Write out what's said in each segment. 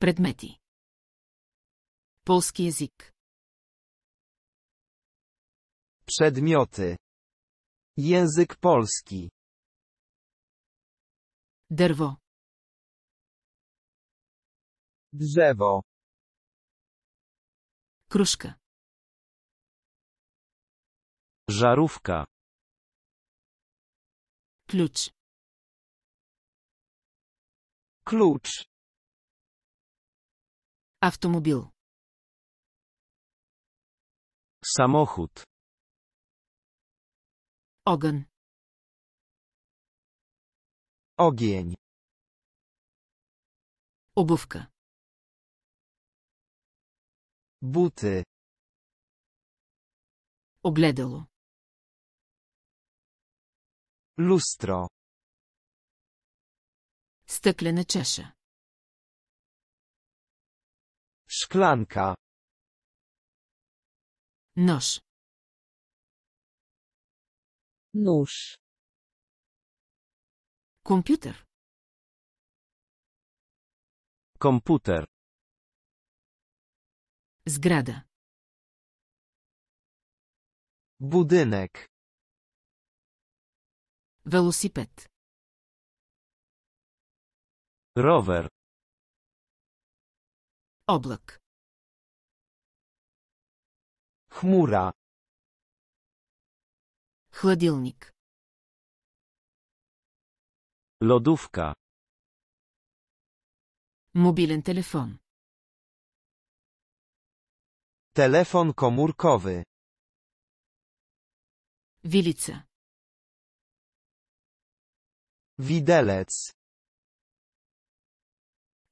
Предмети. Polski język. Przedmioty. Język polski. Derwo. Drzewo. Kruszka. Żarówka. Klucz. Klucz. Автомобил. Самоход. Огън. Огиен. Обувка. Буте. Огледало. Лустро. Стъклена чаша. Szklanka. Nóż. Nóż. Komputer. Komputer. Zgrada. Budynek. Velociped. Rower. Облак. Хмура. Хладилник. Lodówka. Mobilen telefon. Telefon komórkowy. Wilica. Widelec.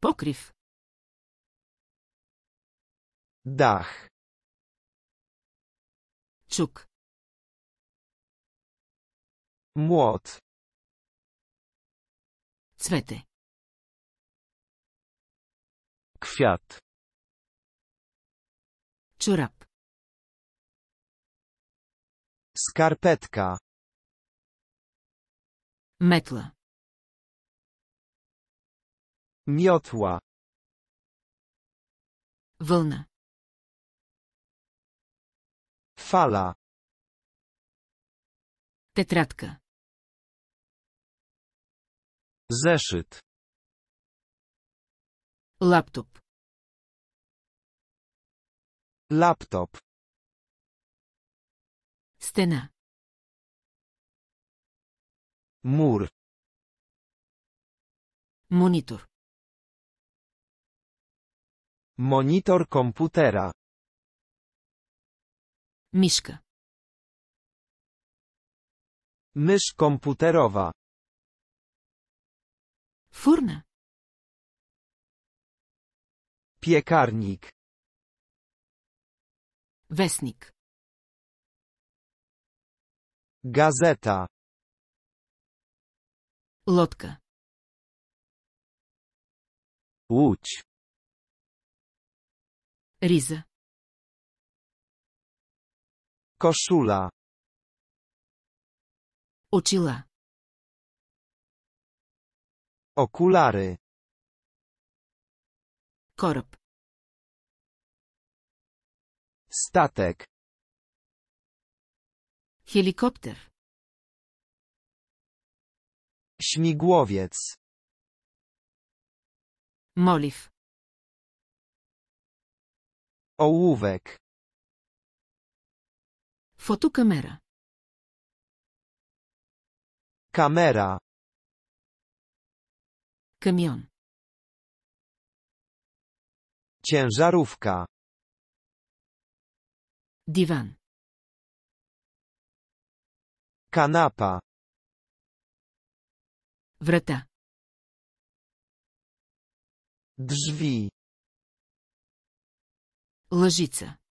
Pokryw. Dach. Czuk. Młot. Cwety. Kwiat. Czurap. Skarpetka. Metla. Miotła. Wolna. Fala. Тетрадка. zeszyt, laptop, Laptop. Стена. Mur. Monitor. Monitor komputera. Miszka. Mysz komputerowa. Furna. Piekarnik. Wesnik. Gazeta. Lotka. Łódź. Riza. Koszula. Очила. Okulary. Кораб. Statek. Helikopter. Śmigłowiec. Moliw. Ołówek. Fotokamera. Kamera. Kamion. Ciężarówka. Diwan. Kanapa. Wrata. Drzwi. Ложиться.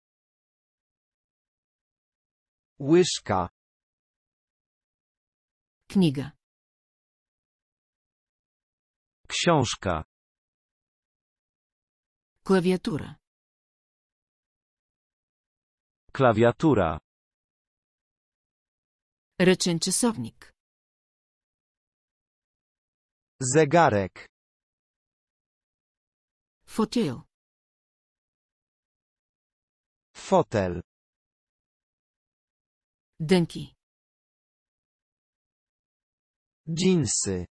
Łyżka. Kniga. Książka. Klawiatura. Klawiatura. Ryczyn czasownik. Zegarek. Fotel. Fotel. Dynki. Dżinsy.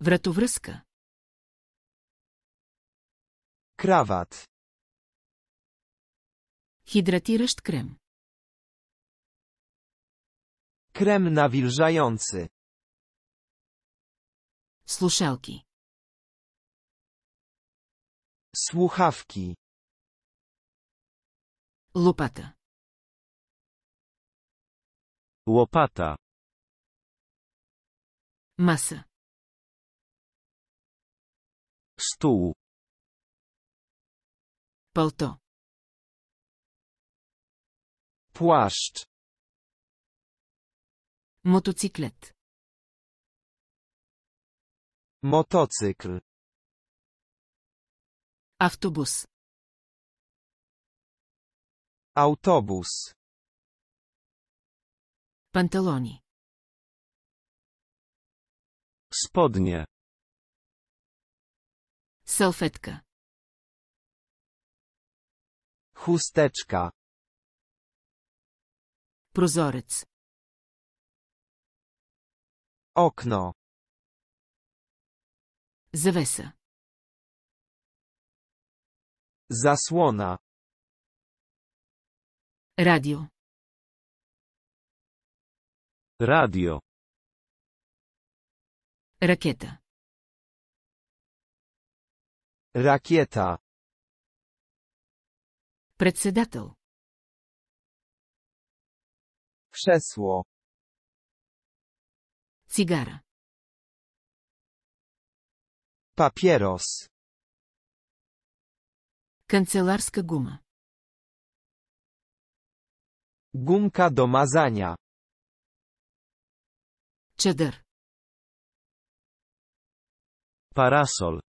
Wretówryska. Krawat. Hydratieraszt krem. Krem nawilżający. Słuszalki. Słuchawki. Lopata. Łopata. Masa. Stół. Palto. Płaszcz. Motocyklet. Motocykl. Autobus. Autobus. Pantaloni. Spodnie. Salfetka. Chusteczka. Prozorec. Okno. Zawesa. Zasłona. Radio. Radio. Rakieta. Rakieta. Председател. Krzesło. Cigara. Papieros. Kancelarska guma. Gumka do mazania. чадър. Парасол.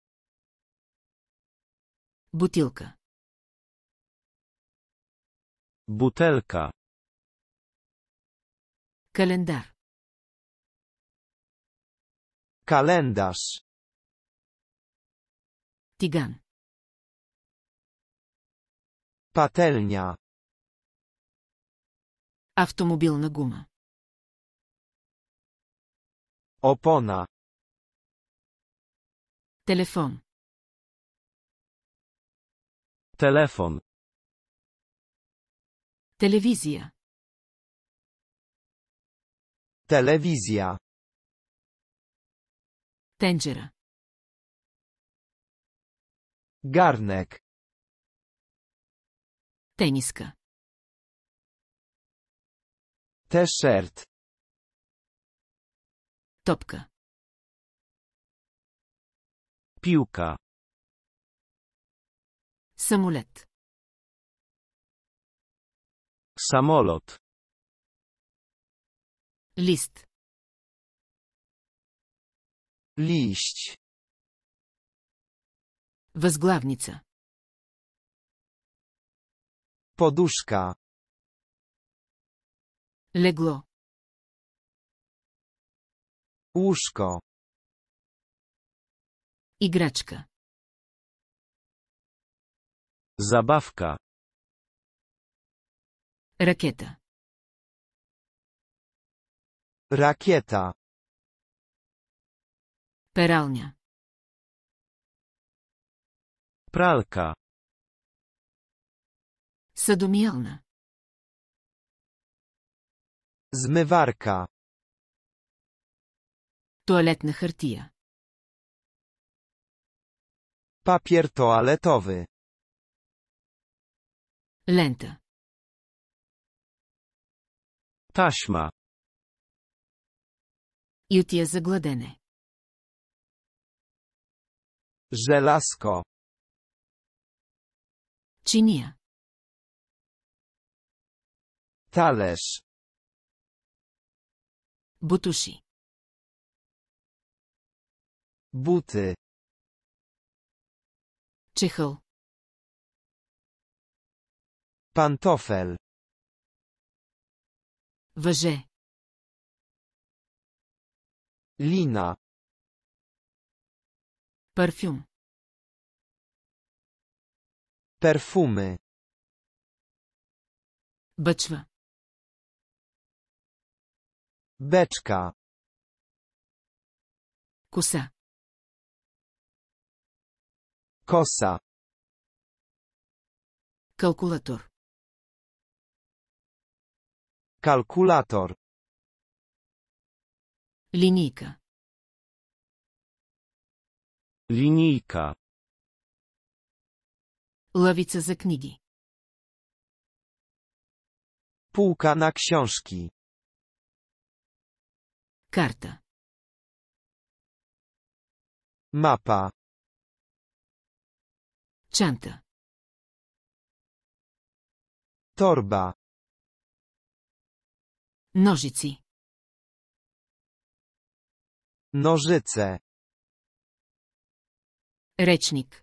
Бутилка. Бутелка. Календар. Календаш. Тиган. Пателня. Автомобилна гума. Opona. Telefon. Telefon. Telewizja. Telewizja. Tędziera. Garnek. Teniska. T-shirt. Topka. Piłka. Samolot. Samolot. List. Liść. Возглавница. Poduszka. Leglo. Łóżko. Igraczka. Zabawka. Rakieta. Rakieta. Peralnia. Pralka. Sadumielna. Zmywarka. Туалетна хартия. Papier toaletowy. Lenta. Taśma. Jutje za gladene. Żelazko. Talerz. Butusi. Buty. Czychol. Pantofel. Въже. Lina. perfum, Perfumy. Beczwa. Beczka. Kusa. Kosa. Kalkulator. Kalkulator. linika linika Ławica za knigi. Półka na książki. Karta. Mapa. Czanta. Torba. Nożyci. Nożyce. Recznik.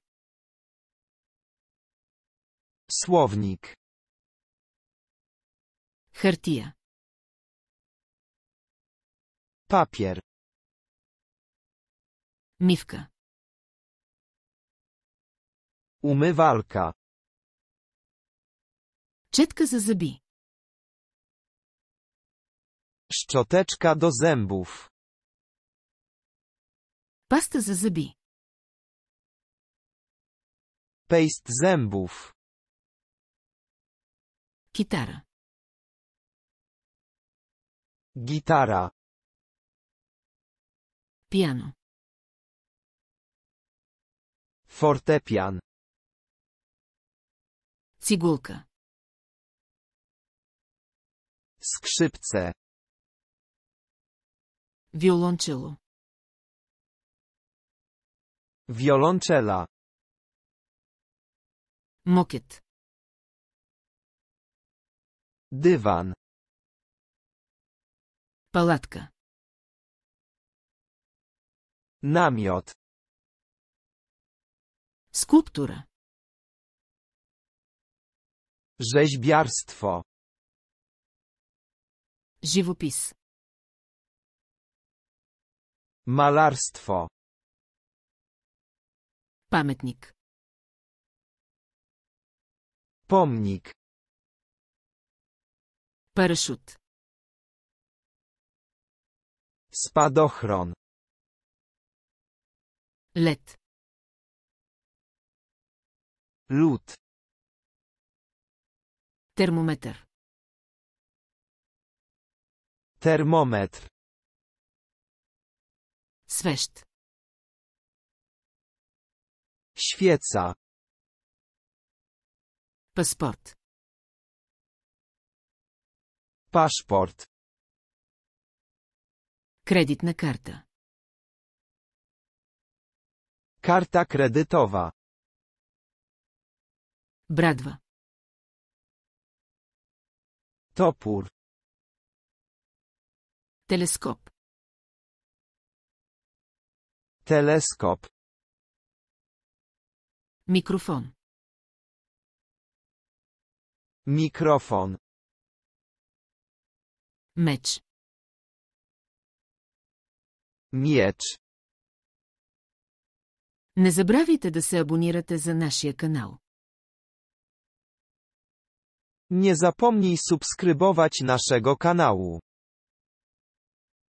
Słownik. Hertia. Papier. Miwka. Umywalka. Четка за зъби. Szczoteczka do zębów. Pasta za zębi. Paste zębów. Gitara. Gitara. Piano. Fortepian. Cigulka. Skrzypce. Wiolonczelo. Wiolonczela. Mokiet. Dywan. palatka, Namiot. Skulptura. Rzeźbiarstwo. żywopis Malarstwo. pamiętnik Pomnik. Parachut. Spadochron. Let. lut Termometr. Termometr. Sweszt. Świeca. Paszport. Paszport. Kredytna karta. Karta kredytowa. Bradwa. Топор. Телескоп. Телескоп. Микрофон. Микрофон. Меч. Меч. Не забравяйте да се абонирате за нашия канал. Nie zapomnij subskrybować naszego kanału.